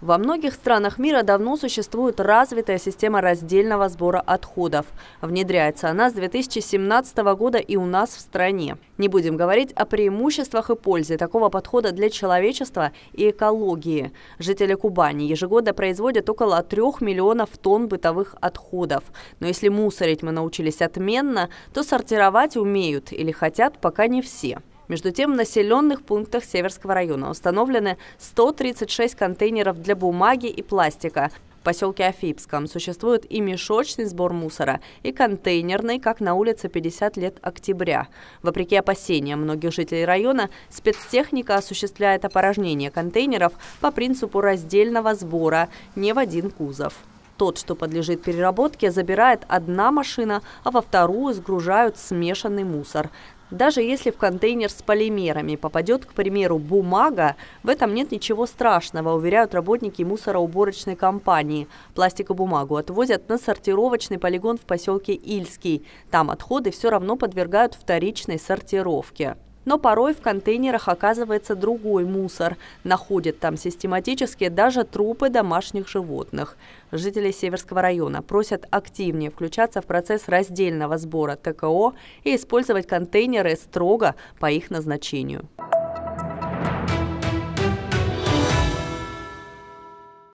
Во многих странах мира давно существует развитая система раздельного сбора отходов. Внедряется она с 2017 года и у нас в стране. Не будем говорить о преимуществах и пользе такого подхода для человечества и экологии. Жители Кубани ежегодно производят около 3 миллионов тонн бытовых отходов. Но если мусорить мы научились отменно, то сортировать умеют или хотят пока не все. Между тем, в населенных пунктах Северского района установлены 136 контейнеров для бумаги и пластика. В поселке Афипском существует и мешочный сбор мусора, и контейнерный, как на улице 50 лет октября. Вопреки опасениям многих жителей района, спецтехника осуществляет опорожнение контейнеров по принципу раздельного сбора, не в один кузов. Тот, что подлежит переработке, забирает одна машина, а во вторую сгружают смешанный мусор. Даже если в контейнер с полимерами попадет, к примеру, бумага, в этом нет ничего страшного, уверяют работники мусороуборочной компании. Пластикобумагу отвозят на сортировочный полигон в поселке Ильский. Там отходы все равно подвергают вторичной сортировке. Но порой в контейнерах оказывается другой мусор. Находят там систематически даже трупы домашних животных. Жители Северского района просят активнее включаться в процесс раздельного сбора ТКО и использовать контейнеры строго по их назначению.